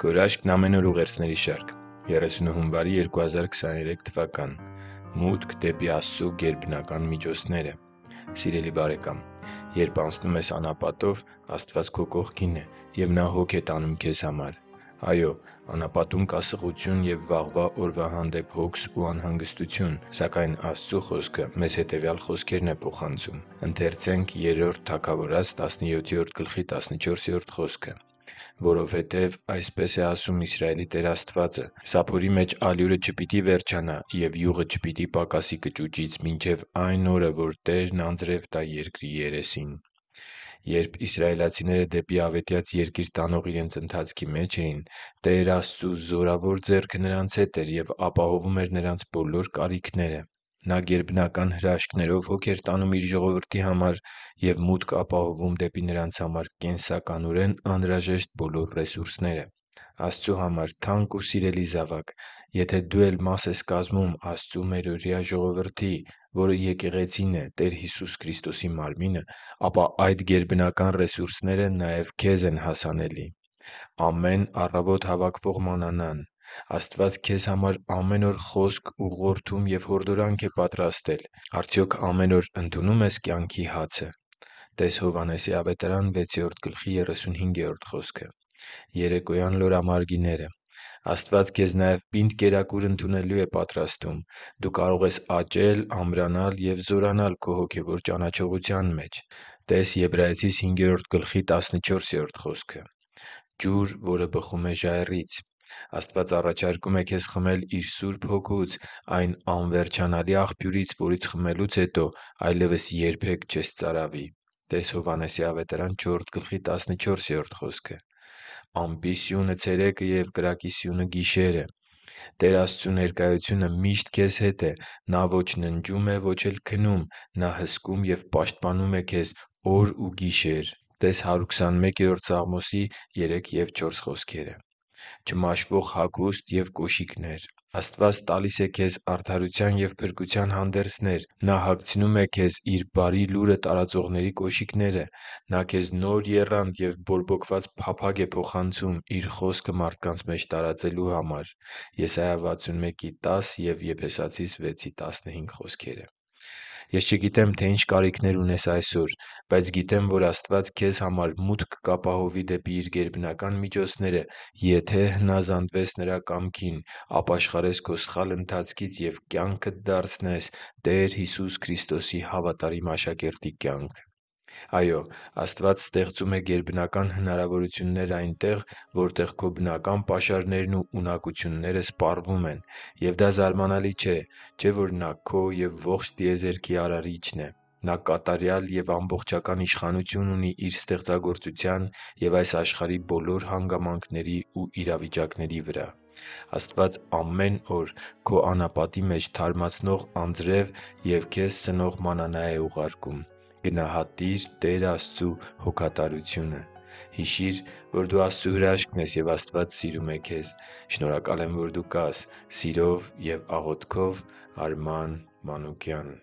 «Քո հրաշքն ամեն օր» ուղերձների շարք, 30 հունվարի 2023 թվական։ Մուտք դեպի Աստծու գերբնական միջոցները Սիրելի՛ բարեկամ, երբ անցնում ես անապատով, Աստված քո կողքին է, և Նա հոգ է տանում քեզ համար։ Այո՛, անապատում կա սղություն և վաղվա օրվա հանդեպ հոգս ու անհանգստություն, սակայն Աստծու Խոսքը մեզ հետևյալ խոսքերն է փոխանցում. «Ընթերցե՛նք Երրորդ Թագավորաց 17․14 խոսքը. Որովհետև այսպես է ասում Իսրայելի Տեր Աստվածը. «Սափորի մեջ ալյուրը չպիտի վերջանա, և յուղը չպիտի պակասի կճուճից մինչև այն օրը, որ Տերն անձրև տա երկրի երեսին» (Exodus 33․1): Երբ իսրայելացիները դեպի Ավետյաց երկիր տանող իրենց ընթացքի մեջ էին, Տեր Աստծու զորավոր ձեռքը նրանց հետ էր և ապահովում էր նրանց բոլոր կարիքները Նա գերբնական հրաշքներով հոգ էր տանում Իր ժողովրդի համար և մուտք ապահովում դեպի նրանց համար կենսականորեն անհրաժեշտ բոլոր ռեսուրսները։ Աստծու համար թանկ ու սիրելի՛ զավակ, եթե դու էլ մաս ես կազմում Աստծու մերօրյա ժողովրդի, որը Եկեղեցին է՝ Տեր Հիսուս Քրիստոսի Մարմինը, ապա այդ գերբնական ռեսուրսները նաև քեզ են հասանելի։ Ամեն առավոտ հավաքվող մանանան Աստված քեզ համար ամեն օր խոսք, ուղղորդում և հորդորանք է պատրաստել։ Արդյոք ամեն օր ընդունո՞ւմ ես կյանքի հացը։ (տե՛ս Հովհաննես 6.35 խոսքը)։ Երեկոյան լորամարգիները Աստված քեզ նաև պինդ կերակուր ընդունելու է պատրաստում։ Դու կարող ես աճել, ամրանալ և զորանալ քո հոգևոր ճանաչողության մեջ (տե՛ս Եբրայեցիս 5.14 խոսքը)։ Ջուր, որը բխում է ժայռից Աստված առաջարկում է քեզ խմել Իր Սուրբ Հոգուց՝ այն անվերջանալի աղբյուրից, որից խմելուց հետո այլևս երբե՛ք չես ծարավի (տե՛ս Հովհաննես 4․14 խոսքը)։ Ամպի սյունը ցերեկը և կրակի սյունը գիշերը։ Տեր Աստծու ներկայությունը միշտ քեզ հետ է։ Նա ոչ ննջում է, ոչ էլ քնում։ Նա հսկում և պաշտպանում է քեզ օր ու գիշեր (տե՛ս Սաղմոս 121․3 և 4 խոսքերը) չմաշվող հագուստ և կոշիկներ։ Աստված տալիս է քեզ արդարության և փրկության հանդերձներ։ Նա հագցնում է քեզ Իր բարի լուրը տարածողների կոշիկները։ Նա քեզ նոր եռանդ և բորբոքված փափագ է փոխանցում Իր Խոսքը մարդկանց մեջ տարածելու համար (Եսայիա 61.10 և Եփեսացիս 6.15 խոսքերը)։ Ես չգիտեմ, թե ինչ կարիքներ ունես այսօր, բայց գիտեմ, որ Աստված քեզ համար մուտք կապահովի դեպի Իր գերբնական միջոցները, եթե հնազանդվես Նրա կամքին, ապաշխարես քո սխալ ընթացքից և կյանքդ դարձնես Տեր Հիսուս Քրիստոսի հավատարիմ աշակերտի կյանք։ Այո՛, Աստված ստեղծում է գերբնական հնարավորություններ այնտեղ, որտեղ քո բնական պաշարներն ու ունակությունները սպառվում են։ Եվ դա զարմանալի չէ, չէ՞ որ Նա քո և ողջ տիեզերքի Արարիչն է։ Նա կատարյալ և ամբողջական իշխանություն ունի Իր ստեղծագործության և այս աշխարհի բոլոր հանգամանքների ու իրավիճակների վրա։ Աստված ամեն օր քո անապատի մեջ թարմացնող անձրև և քեզ սնող մանանա է ուղարկում։ Գնահատի՛ր Տեր Աստծու հոգատարությունը։ Հիշի՛ր, որ դու Աստծո հրաշքն ես, և Աստված սիրում է քեզ։ Շնորհակալ եմ, որ դու կա՛ս։ Սիրով և աղոթքով Արման Մանուկյան